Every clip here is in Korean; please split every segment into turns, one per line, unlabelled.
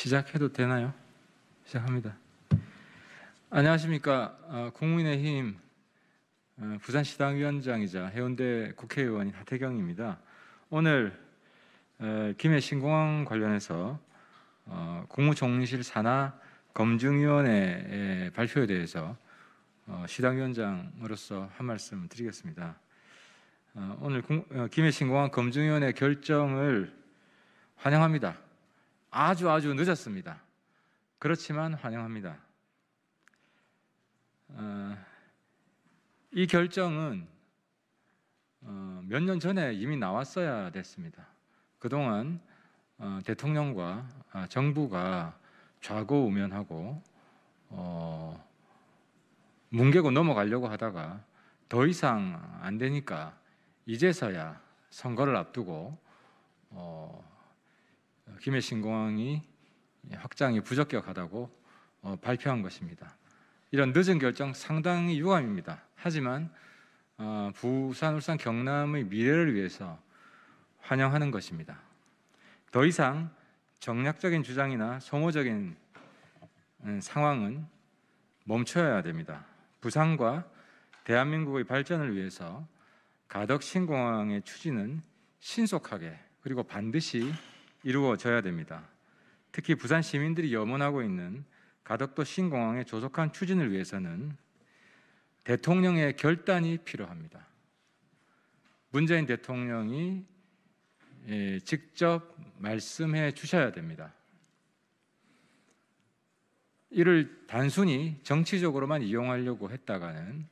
시작해도 되나요? 시작합니다. 안녕하십니까. 아, 국민의힘 아, 부산시당위원장이자 해운대 국회의원인 하태경입니다. 오늘 아, 김해 신공항 관련해서 어, 국무총리실 산하 검증위원회 발표에 대해서 어, 시당위원장으로서 한 말씀 드리겠습니다. 어, 오늘 김해 신공항 검증위원회 결정을 환영합니다. 아주 아주 늦었습니다. 그렇지만 환영합니다. 어, 이 결정은 어, 몇년 전에 이미 나왔어야 됐습니다. 그동안 어, 대통령과 아, 정부가 좌고우면하고 어, 뭉개고 넘어가려고 하다가 더 이상 안 되니까 이제서야 선거를 앞두고 어, 김해 신공항이 확장이 부적격하다고 어, 발표한 것입니다. 이런 늦은 결정 상당히 유감입니다. 하지만 어, 부산, 울산, 경남의 미래를 위해서 환영하는 것입니다. 더 이상 정략적인 주장이나 소모적인 음, 상황은 멈춰야 됩니다. 부산과 대한민국의 발전을 위해서 가덕 신공항의 추진은 신속하게 그리고 반드시 이루어져야 됩니다. 특히 부산 시민들이 염원하고 있는 가덕도 신공항의 조속한 추진을 위해서는 대통령의 결단이 필요합니다. 문재인 대통령이 예, 직접 말씀해 주셔야 됩니다. 이를 단순히 정치적으로만 이용하려고 했다가는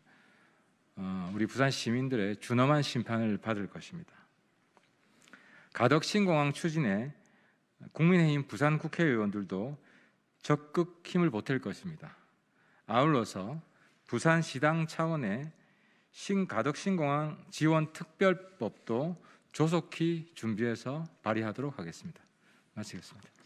어, 우리 부산 시민들의 준엄한 심판을 받을 것입니다. 가덕 신공항 추진에 국민의힘 부산 국회의원들도 적극 힘을 보탤 것입니다. 아울러서 부산 시당 차원의 신가덕 신공항 지원 특별법도 조속히 준비해서 발의하도록 하겠습니다. 마치겠습니다.